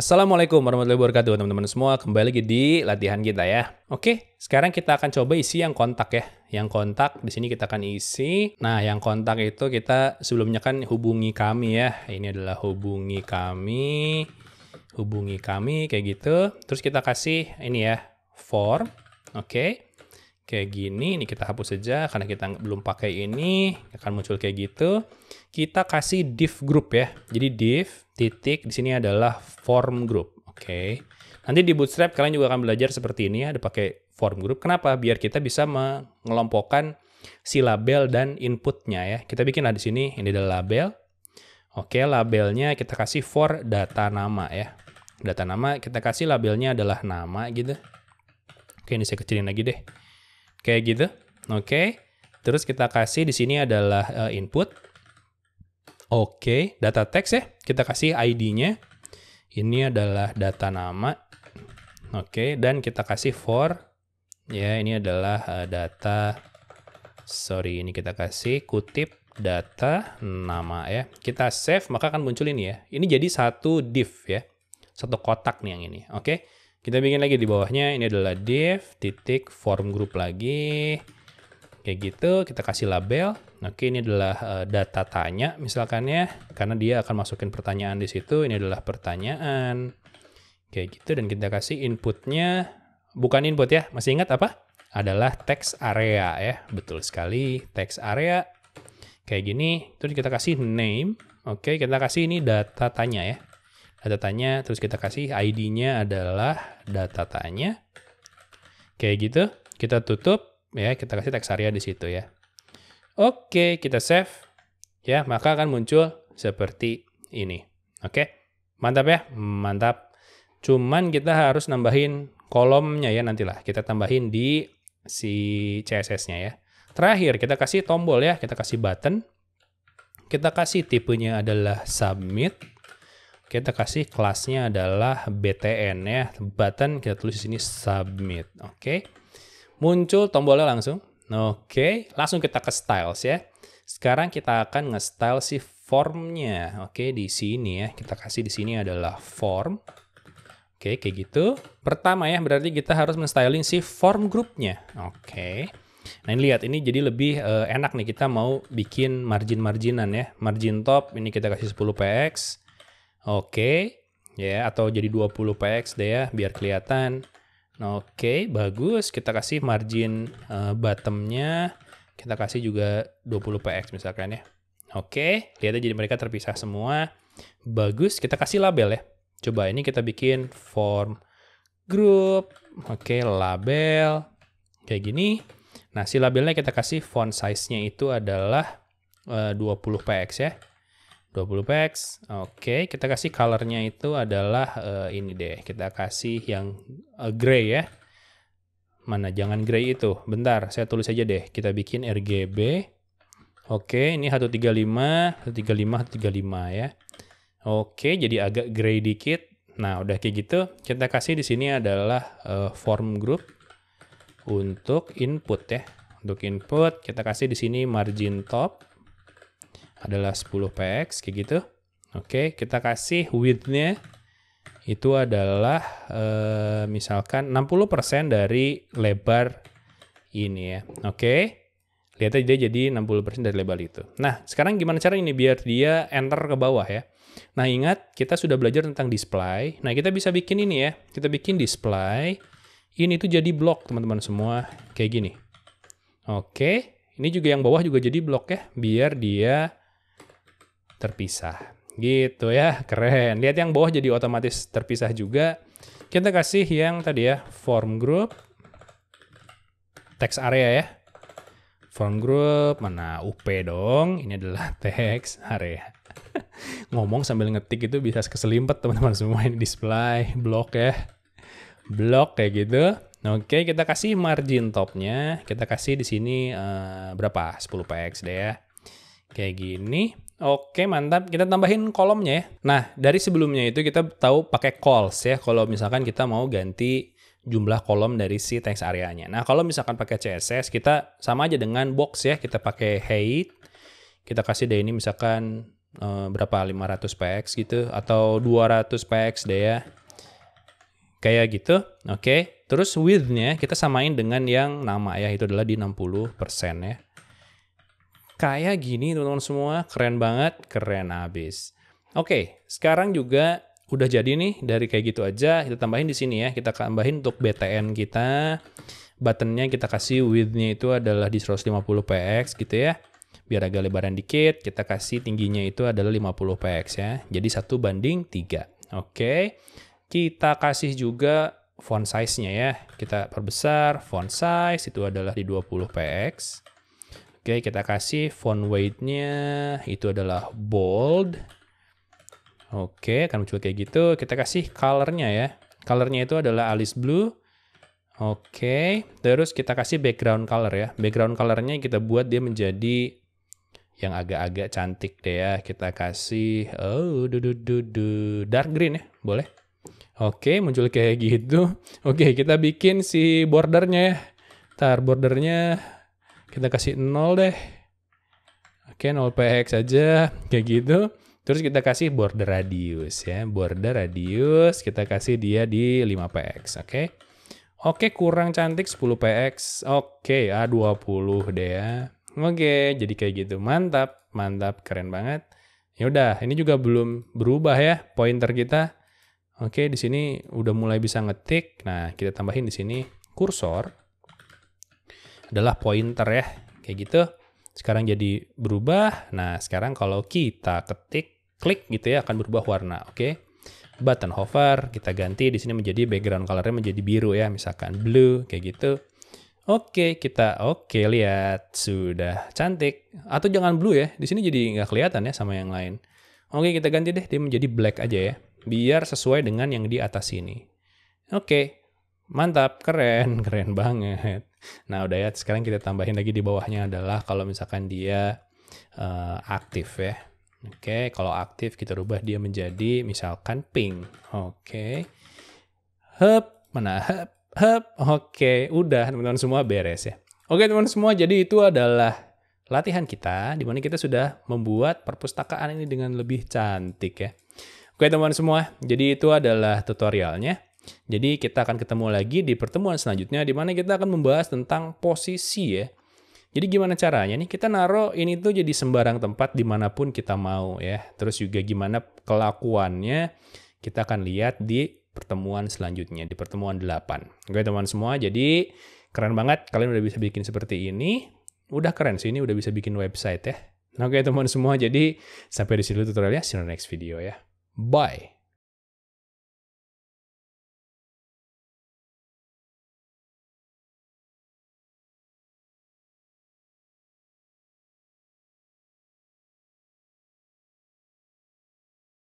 Assalamualaikum warahmatullahi wabarakatuh teman-teman semua kembali lagi di latihan kita ya Oke sekarang kita akan coba isi yang kontak ya yang kontak di sini kita akan isi nah yang kontak itu kita sebelumnya kan hubungi kami ya ini adalah hubungi kami hubungi kami kayak gitu terus kita kasih ini ya form oke okay kayak gini, ini kita hapus saja karena kita belum pakai ini, akan muncul kayak gitu. Kita kasih div group ya. Jadi div titik di sini adalah form group. Oke. Okay. Nanti di Bootstrap kalian juga akan belajar seperti ini ya. ada pakai form group. Kenapa? Biar kita bisa mengelompokkan si label dan inputnya ya. Kita bikinlah di sini ini adalah label. Oke, okay, labelnya kita kasih for data nama ya. Data nama kita kasih labelnya adalah nama gitu. Oke, ini saya kecilin lagi deh. Kayak gitu. Oke. Okay. Terus kita kasih di sini adalah uh, input. Oke, okay. data teks ya. Kita kasih ID-nya. Ini adalah data nama. Oke, okay. dan kita kasih for. Ya, ini adalah uh, data sorry ini kita kasih kutip data nama ya. Kita save maka akan muncul ini ya. Ini jadi satu div ya. Satu kotak nih yang ini. Oke. Okay. Kita bikin lagi di bawahnya. Ini adalah div titik form group lagi. Kayak gitu. Kita kasih label. Oke, ini adalah eh, data tanya misalkan ya. Karena dia akan masukin pertanyaan di situ. Ini adalah pertanyaan. Kayak gitu. Dan kita kasih inputnya. Bukan input ya. Masih ingat apa? Adalah text area ya. Betul sekali. Text area. Kayak gini. Terus kita kasih name. Oke, kita kasih ini data tanya ya tanya, terus kita kasih ID-nya adalah data tanya kayak gitu kita tutup ya kita kasih teks area di situ ya oke kita save ya maka akan muncul seperti ini oke mantap ya mantap cuman kita harus nambahin kolomnya ya nantilah kita tambahin di si CSS-nya ya terakhir kita kasih tombol ya kita kasih button kita kasih tipenya adalah submit kita kasih kelasnya adalah BTN ya. Button kita tulis di sini submit. Oke. Okay. Muncul tombolnya langsung. Oke, okay. langsung kita ke styles ya. Sekarang kita akan nge-style si formnya. Oke, okay, di sini ya. Kita kasih di sini adalah form. Oke, okay, kayak gitu. Pertama ya, berarti kita harus men-styling si form grupnya. Oke. Nah, ini lihat ini jadi lebih uh, enak nih kita mau bikin margin-marginan ya. Margin top ini kita kasih 10px Oke. Okay. Ya, atau jadi 20 PX deh ya biar kelihatan. Oke, okay, bagus. Kita kasih margin uh, bottomnya. Kita kasih juga 20 PX misalkan ya. Oke, okay. lihat jadi mereka terpisah semua. Bagus, kita kasih label ya. Coba ini kita bikin form group. Oke, okay, label. Kayak gini. Nah, si labelnya kita kasih font size-nya itu adalah eh, uh, 20px ya. 20 packs. Oke, okay, kita kasih colornya itu adalah uh, ini deh. Kita kasih yang uh, gray ya. Mana jangan gray itu. Bentar, saya tulis aja deh. Kita bikin RGB. Oke, okay, ini 135, 135, 135 ya. Oke, okay, jadi agak gray dikit. Nah, udah kayak gitu, kita kasih di sini adalah uh, form group untuk input ya. Untuk input, kita kasih di sini margin top adalah 10 px kayak gitu. Oke, kita kasih width-nya itu adalah eh, misalkan 60% dari lebar ini ya. Oke. Lihat aja dia jadi 60% dari lebar itu. Nah, sekarang gimana cara ini biar dia enter ke bawah ya. Nah, ingat kita sudah belajar tentang display. Nah, kita bisa bikin ini ya. Kita bikin display. Ini tuh jadi blok, teman-teman semua. Kayak gini. Oke. Ini juga yang bawah juga jadi blok ya, biar dia terpisah. Gitu ya, keren. Lihat yang bawah jadi otomatis terpisah juga. Kita kasih yang tadi ya, form group, text area ya. Form group, mana UP dong, ini adalah text area. Ngomong sambil ngetik itu bisa keselimpet teman-teman semua, ini display, block ya. block kayak gitu. Oke, kita kasih margin topnya. Kita kasih di sini uh, berapa? 10px deh ya. Kayak gini. Oke mantap, kita tambahin kolomnya ya. Nah dari sebelumnya itu kita tahu pakai calls ya kalau misalkan kita mau ganti jumlah kolom dari si text areanya. Nah kalau misalkan pakai CSS kita sama aja dengan box ya, kita pakai height, kita kasih deh ini misalkan eh, berapa 500 px gitu atau 200 px deh ya. Kayak gitu, oke. Terus width-nya kita samain dengan yang nama ya, itu adalah di 60% ya kayak gini teman-teman semua. Keren banget, keren abis. Oke, sekarang juga udah jadi nih dari kayak gitu aja. Kita tambahin di sini ya. Kita tambahin untuk BTN kita. Buttonnya kita kasih widthnya itu adalah di 150px gitu ya. Biar agak lebaran dikit, kita kasih tingginya itu adalah 50px ya. Jadi satu banding tiga. Oke. Kita kasih juga font size-nya ya. Kita perbesar font size itu adalah di 20px. Oke, kita kasih font weight-nya itu adalah bold. Oke, akan muncul kayak gitu. Kita kasih color-nya ya. Color-nya itu adalah alis blue. Oke, terus kita kasih background color ya. Background color-nya kita buat dia menjadi yang agak-agak cantik deh ya. Kita kasih oh du, du, du, du. dark green ya, boleh. Oke, muncul kayak gitu. Oke, kita bikin si bordernya ya. Tar bordernya kita kasih 0 deh. Oke, 0 px aja kayak gitu. Terus kita kasih border radius ya. Border radius kita kasih dia di 5 px, oke. Okay? Oke, kurang cantik 10 px. Oke, a 20 deh ya. Oke, jadi kayak gitu. Mantap, mantap, keren banget. Ya udah, ini juga belum berubah ya pointer kita. Oke, di sini udah mulai bisa ngetik. Nah, kita tambahin di sini kursor adalah pointer ya, kayak gitu. Sekarang jadi berubah. Nah, sekarang kalau kita ketik, klik gitu ya, akan berubah warna, oke? Okay? Button hover, kita ganti di sini menjadi background colornya menjadi biru ya, misalkan blue, kayak gitu. Oke, okay, kita oke okay, lihat sudah cantik. Atau jangan blue ya, di sini jadi nggak kelihatan ya sama yang lain. Oke, okay, kita ganti deh, dia menjadi black aja ya, biar sesuai dengan yang di atas sini. Oke, okay. Mantap, keren, keren banget. Nah, udah ya, sekarang kita tambahin lagi di bawahnya adalah kalau misalkan dia uh, aktif ya. Oke, okay, kalau aktif kita rubah dia menjadi misalkan pink. Oke. Okay. Hep, mana hep, hep. Oke, okay, udah teman-teman semua beres ya. Oke, teman-teman semua, jadi itu adalah latihan kita di mana kita sudah membuat perpustakaan ini dengan lebih cantik ya. Oke, teman-teman semua, jadi itu adalah tutorialnya. Jadi kita akan ketemu lagi di pertemuan selanjutnya di mana kita akan membahas tentang posisi ya. Jadi gimana caranya nih kita naruh ini tuh jadi sembarang tempat dimanapun kita mau ya. Terus juga gimana kelakuannya kita akan lihat di pertemuan selanjutnya, di pertemuan 8. Oke teman semua, jadi keren banget kalian udah bisa bikin seperti ini. Udah keren sih ini udah bisa bikin website ya. Oke teman semua, jadi sampai di sini tutorialnya. See you next video ya. Bye.